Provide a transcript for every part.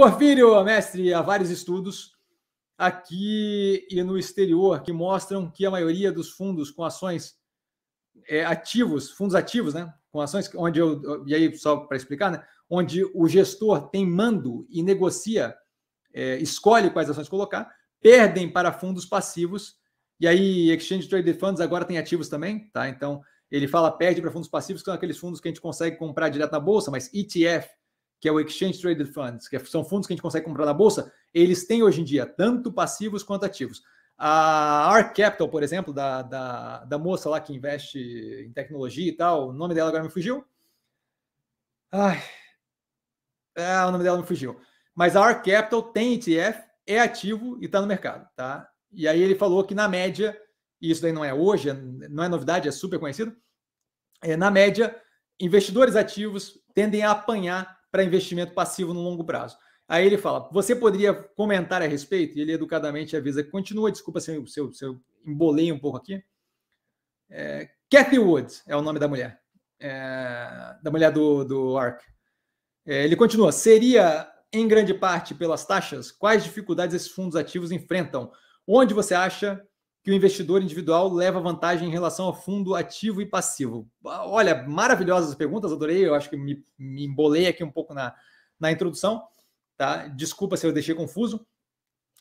Porfírio, mestre, há vários estudos aqui e no exterior que mostram que a maioria dos fundos com ações é, ativos, fundos ativos, né, com ações onde eu e aí só para explicar, né, onde o gestor tem mando e negocia, é, escolhe quais ações colocar, perdem para fundos passivos e aí exchange traded funds agora tem ativos também, tá? Então ele fala perde para fundos passivos que são aqueles fundos que a gente consegue comprar direto na bolsa, mas ETF que é o Exchange Traded Funds, que é- são fundos que a gente consegue comprar na bolsa, eles têm hoje em dia tanto passivos quanto ativos. A R Capital, por exemplo, da, da, da, moça lá que investe em tecnologia e tal, o nome dela agora me fugiu. Ai, ah, o nome dela me fugiu. Mas a R Capital tem ETF, é ativo e está no mercado, tá? E aí ele falou que na média, e isso daí não é hoje, é, não é novidade, é super conhecido, é, na média, investidores ativos tendem a apanhar para investimento passivo no longo prazo. Aí ele fala: você poderia comentar a respeito? E ele educadamente avisa: continua, desculpa se eu, se eu, se eu embolei um pouco aqui. É, Kathy Woods é o nome da mulher, é, da mulher do, do Ark. É, ele continua: seria em grande parte pelas taxas? Quais dificuldades esses fundos ativos enfrentam? Onde você acha que o investidor individual leva vantagem em relação ao fundo ativo e passivo? Ah, olha, maravilhosas perguntas, adorei. Eu acho que me, me embolei aqui um pouco na, na introdução. Tá? Desculpa se eu deixei confuso.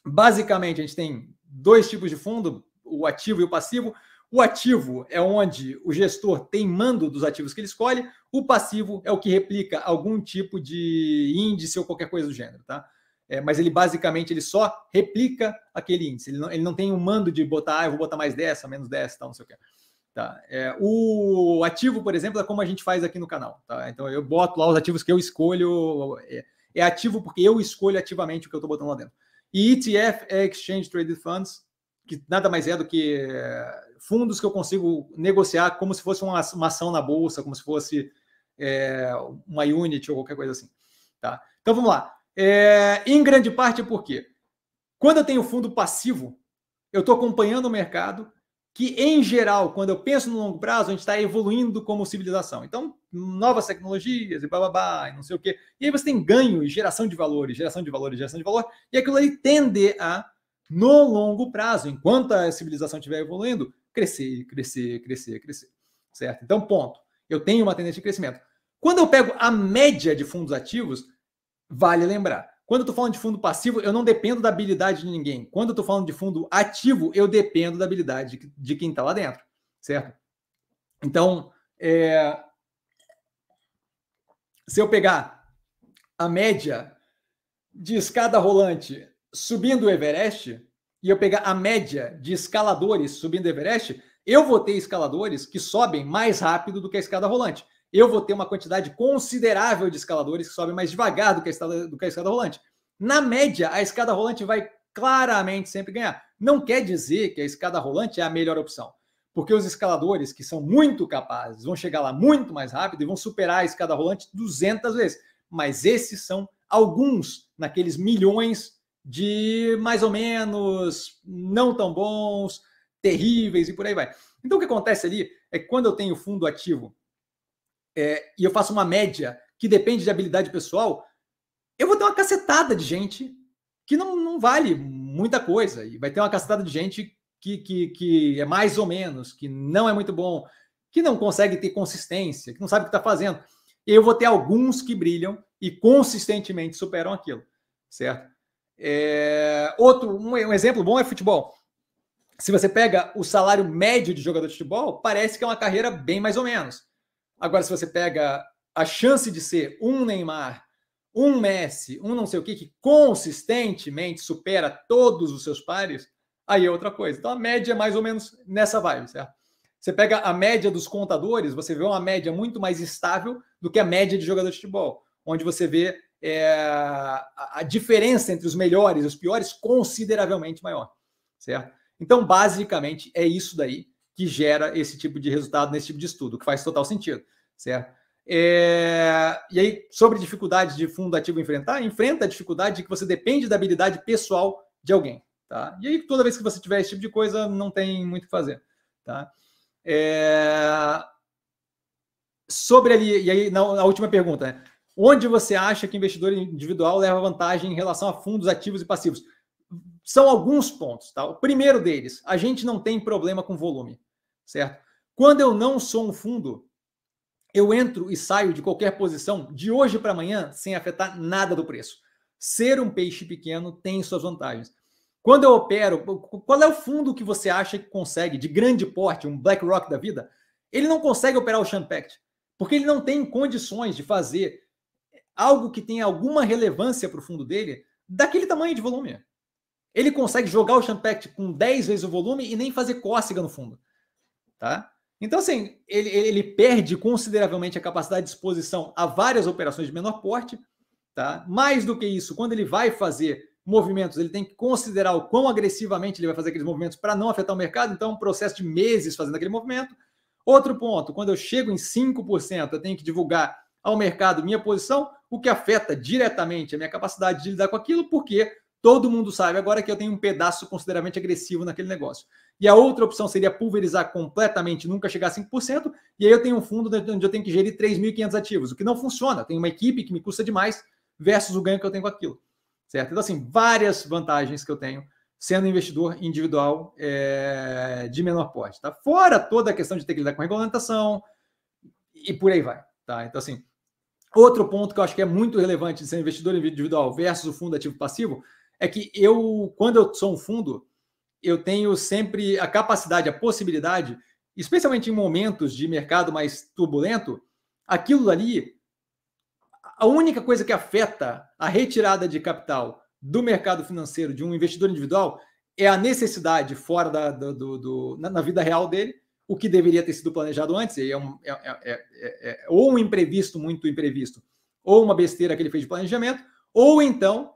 Basicamente, a gente tem dois tipos de fundo, o ativo e o passivo. O ativo é onde o gestor tem mando dos ativos que ele escolhe, o passivo é o que replica algum tipo de índice ou qualquer coisa do gênero, tá? é, mas ele basicamente ele só replica aquele índice. Ele não, ele não tem um mando de botar, ah, eu vou botar mais dessa, menos dessa, tal, não sei o que. Tá. É, o ativo, por exemplo, é como a gente faz aqui no canal. Tá? Então eu boto lá os ativos que eu escolho. É, é ativo porque eu escolho ativamente o que eu estou botando lá dentro. E ETF é Exchange Traded Funds, que nada mais é do que é, fundos que eu consigo negociar como se fosse uma, uma ação na bolsa, como se fosse é, uma unit ou qualquer coisa assim. Tá? Então vamos lá. É, em grande parte porque quando eu tenho fundo passivo, eu estou acompanhando o mercado, que em geral, quando eu penso no longo prazo, a gente está evoluindo como civilização. Então, novas tecnologias e bababá, e não sei o quê. E aí você tem ganho e geração de valores, geração de valores, geração de valor, e aquilo ali tende a, no longo prazo, enquanto a civilização estiver evoluindo, crescer, crescer, crescer, crescer. Certo? Então, ponto. Eu tenho uma tendência de crescimento. Quando eu pego a média de fundos ativos, Vale lembrar. Quando eu estou falando de fundo passivo, eu não dependo da habilidade de ninguém. Quando eu estou falando de fundo ativo, eu dependo da habilidade de, quem está lá dentro, certo? Então, é... se eu pegar a média de escada rolante subindo o Everest e eu pegar a média de escaladores subindo o Everest, eu vou ter escaladores que sobem mais rápido do que a escada rolante eu vou ter uma quantidade considerável de escaladores que sobem mais devagar do que a escada, do que a escada rolante. Na média, a escada rolante vai claramente sempre ganhar. Não quer dizer que a escada rolante é a melhor opção, porque os escaladores que são muito capazes vão chegar lá muito mais rápido e vão superar a escada rolante 200 vezes. Mas esses são alguns naqueles milhões de mais ou menos, não tão bons, terríveis e por aí vai. Então o que acontece ali é que quando eu tenho fundo ativo é, e eu faço uma média que depende de habilidade pessoal, eu vou ter uma cacetada de gente que não, não vale muita coisa. E vai ter uma cacetada de gente que, que, que é mais ou menos, que não é muito bom, que não consegue ter consistência, que não sabe o que está fazendo. Eu vou ter alguns que brilham e consistentemente superam aquilo, certo? É... Outro, um, um exemplo bom é futebol. Se você pega o salário médio de jogador de futebol, parece que é uma carreira bem mais ou menos. Agora, se você pega a chance de ser um Neymar, um Messi, um não sei o que, que consistentemente supera todos os seus pares, aí é outra coisa. Então a média é mais ou menos nessa vibe, certo? Você pega a média dos contadores, você vê uma média muito mais estável do que a média de jogador de futebol, onde você vê é, a diferença entre os melhores e os piores consideravelmente maior, certo? Então, basicamente, é isso daí que gera esse tipo de resultado nesse tipo de estudo, que faz total sentido, certo? É... E aí, sobre dificuldades de fundo ativo enfrentar, enfrenta a dificuldade de que você depende da habilidade pessoal de alguém, tá? E aí, toda vez que você tiver esse tipo de coisa, não tem muito o que fazer, tá? É... Sobre ali, e aí, na, na última pergunta, né? Onde você acha que investidor individual leva vantagem em relação a fundos ativos e passivos? São alguns pontos, tá? O primeiro deles, a gente não tem problema com volume, certo? Quando eu não sou um fundo, eu entro e saio de qualquer posição de hoje para amanhã sem afetar nada do preço. Ser um peixe pequeno tem suas vantagens. Quando eu opero, qual é o fundo que você acha que consegue, de grande porte, um BlackRock da vida? Ele não consegue operar o Champact, porque ele não tem condições de fazer algo que tenha alguma relevância para o fundo dele daquele tamanho de volume. Ele consegue jogar o Champact com 10 vezes o volume e nem fazer cócega no fundo. Tá? Então, assim, ele, ele perde consideravelmente a capacidade de exposição a várias operações de menor porte. Tá? Mais do que isso, quando ele vai fazer movimentos, ele tem que considerar o quão agressivamente ele vai fazer aqueles movimentos para não afetar o mercado, então é um processo de meses fazendo aquele movimento. Outro ponto, quando eu chego em 5%, eu tenho que divulgar ao mercado minha posição, o que afeta diretamente a minha capacidade de lidar com aquilo, porque todo mundo sabe agora que eu tenho um pedaço consideravelmente agressivo naquele negócio. E a outra opção seria pulverizar completamente, nunca chegar a 5%, e aí eu tenho um fundo onde eu tenho que gerir 3.500 ativos, o que não funciona. Tem uma equipe que me custa demais versus o ganho que eu tenho com aquilo. Certo? Então, assim, várias vantagens que eu tenho sendo investidor individual é, de menor porte. Tá? Fora toda a questão de ter que lidar com regulamentação e por aí vai. Tá? Então, assim, outro ponto que eu acho que é muito relevante de ser investidor individual versus o fundo ativo passivo é que eu, quando eu sou um fundo, eu tenho sempre a capacidade, a possibilidade, especialmente em momentos de mercado mais turbulento, aquilo ali, a única coisa que afeta a retirada de capital do mercado financeiro de um investidor individual é a necessidade fora da, do, do, do na, na, vida real dele, o que deveria ter sido planejado antes, é, um, é é, é, é, é ou um imprevisto muito imprevisto, ou uma besteira que ele fez de planejamento, ou então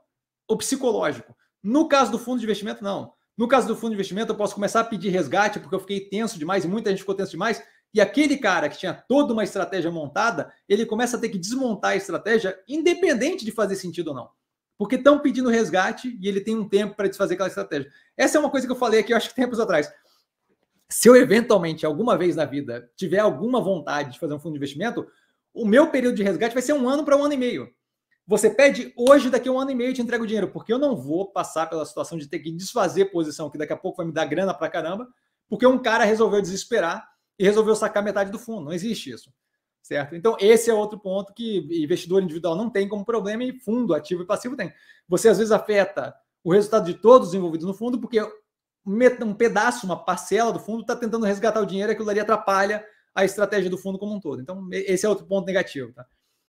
o psicológico. No caso do fundo de investimento, não. No caso do fundo de investimento, eu posso começar a pedir resgate porque eu fiquei tenso demais e muita gente ficou tenso demais. E aquele cara que tinha toda uma estratégia montada, ele começa a ter que desmontar a estratégia, independente de fazer sentido ou não. Porque estão pedindo resgate e ele tem um tempo para desfazer aquela estratégia. Essa é uma coisa que eu falei aqui, eu acho que tempos atrás. Se eu eventualmente, alguma vez na vida, tiver alguma vontade de fazer um fundo de investimento, o meu período de resgate vai ser um ano para um ano e meio. Você pede hoje, daqui a um ano e meio, eu te entrego o dinheiro, porque eu não vou passar pela situação de ter que desfazer posição, que daqui a pouco vai me dar grana pra caramba, porque um cara resolveu desesperar e resolveu sacar metade do fundo. Não existe isso. Certo? Então, esse é outro ponto que investidor individual não tem como problema e fundo, ativo e passivo tem. Você às vezes afeta o resultado de todos os envolvidos no fundo, porque um pedaço, uma parcela do fundo está tentando resgatar o dinheiro e aquilo ali atrapalha a estratégia do fundo como um todo. Então, esse é outro ponto negativo. Tá?